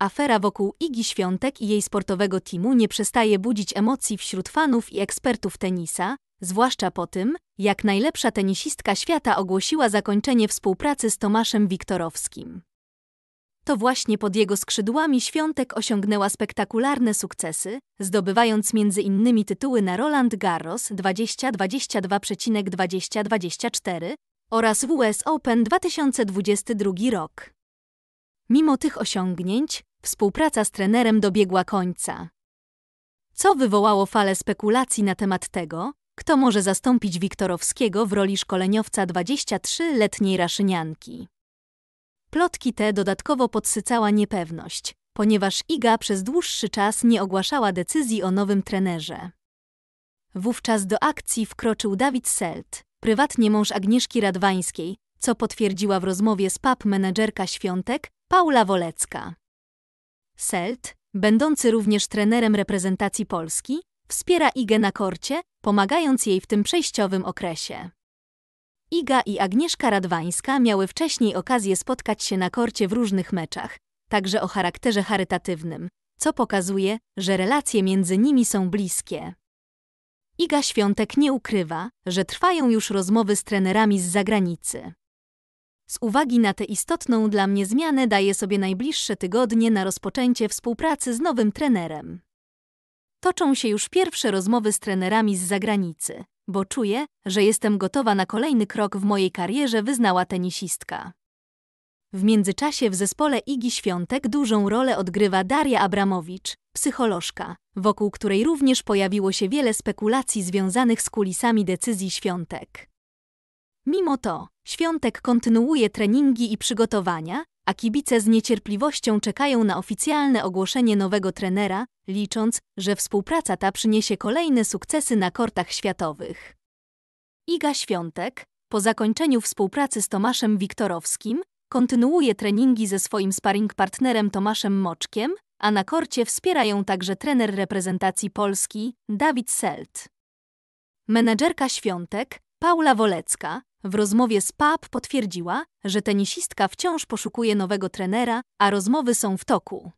Afera wokół Igi Świątek i jej sportowego teamu nie przestaje budzić emocji wśród fanów i ekspertów tenisa, zwłaszcza po tym, jak najlepsza tenisistka świata ogłosiła zakończenie współpracy z Tomaszem Wiktorowskim. To właśnie pod jego skrzydłami Świątek osiągnęła spektakularne sukcesy, zdobywając m.in. tytuły na Roland Garros 2022,2024 oraz WS Open 2022 rok. Mimo tych osiągnięć, Współpraca z trenerem dobiegła końca. Co wywołało falę spekulacji na temat tego, kto może zastąpić Wiktorowskiego w roli szkoleniowca 23-letniej raszynianki. Plotki te dodatkowo podsycała niepewność, ponieważ Iga przez dłuższy czas nie ogłaszała decyzji o nowym trenerze. Wówczas do akcji wkroczył Dawid Selt, prywatnie mąż Agnieszki Radwańskiej, co potwierdziła w rozmowie z pub menedżerka Świątek Paula Wolecka. Selt, będący również trenerem reprezentacji Polski, wspiera Igę na korcie, pomagając jej w tym przejściowym okresie. Iga i Agnieszka Radwańska miały wcześniej okazję spotkać się na korcie w różnych meczach, także o charakterze charytatywnym, co pokazuje, że relacje między nimi są bliskie. Iga Świątek nie ukrywa, że trwają już rozmowy z trenerami z zagranicy. Z uwagi na tę istotną dla mnie zmianę daję sobie najbliższe tygodnie na rozpoczęcie współpracy z nowym trenerem. Toczą się już pierwsze rozmowy z trenerami z zagranicy, bo czuję, że jestem gotowa na kolejny krok w mojej karierze, wyznała tenisistka. W międzyczasie w zespole Igi Świątek dużą rolę odgrywa Daria Abramowicz, psycholożka, wokół której również pojawiło się wiele spekulacji związanych z kulisami decyzji Świątek. Mimo to, Świątek kontynuuje treningi i przygotowania, a kibice z niecierpliwością czekają na oficjalne ogłoszenie nowego trenera, licząc, że współpraca ta przyniesie kolejne sukcesy na kortach światowych. Iga Świątek, po zakończeniu współpracy z Tomaszem Wiktorowskim, kontynuuje treningi ze swoim sparring partnerem Tomaszem Moczkiem, a na korcie wspiera ją także trener reprezentacji Polski, Dawid Selt. Menedżerka Świątek, Paula Wolecka, w rozmowie z PAP potwierdziła, że tenisistka wciąż poszukuje nowego trenera, a rozmowy są w toku.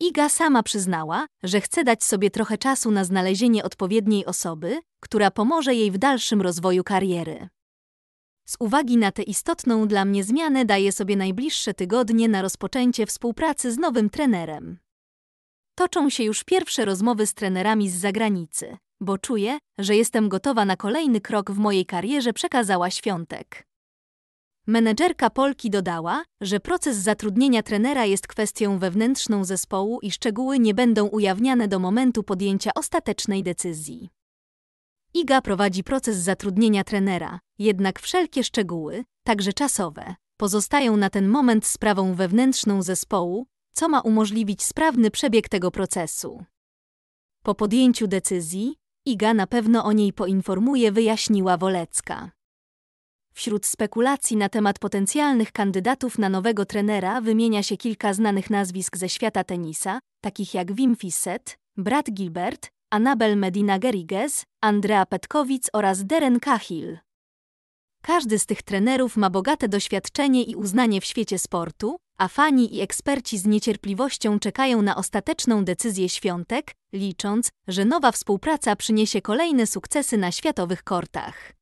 Iga sama przyznała, że chce dać sobie trochę czasu na znalezienie odpowiedniej osoby, która pomoże jej w dalszym rozwoju kariery. Z uwagi na tę istotną dla mnie zmianę daję sobie najbliższe tygodnie na rozpoczęcie współpracy z nowym trenerem. Toczą się już pierwsze rozmowy z trenerami z zagranicy, bo czuję, że jestem gotowa na kolejny krok w mojej karierze, przekazała świątek. Menedżerka Polki dodała, że proces zatrudnienia trenera jest kwestią wewnętrzną zespołu i szczegóły nie będą ujawniane do momentu podjęcia ostatecznej decyzji. IGA prowadzi proces zatrudnienia trenera, jednak wszelkie szczegóły, także czasowe, pozostają na ten moment sprawą wewnętrzną zespołu, co ma umożliwić sprawny przebieg tego procesu. Po podjęciu decyzji, IGA na pewno o niej poinformuje, wyjaśniła Wolecka. Wśród spekulacji na temat potencjalnych kandydatów na nowego trenera wymienia się kilka znanych nazwisk ze świata tenisa, takich jak Wim Fisset, Brad Gilbert, Anabel Medina Gerriges, Andrea Petkowicz oraz Deren Cahill. Każdy z tych trenerów ma bogate doświadczenie i uznanie w świecie sportu, a fani i eksperci z niecierpliwością czekają na ostateczną decyzję świątek, licząc, że nowa współpraca przyniesie kolejne sukcesy na światowych kortach.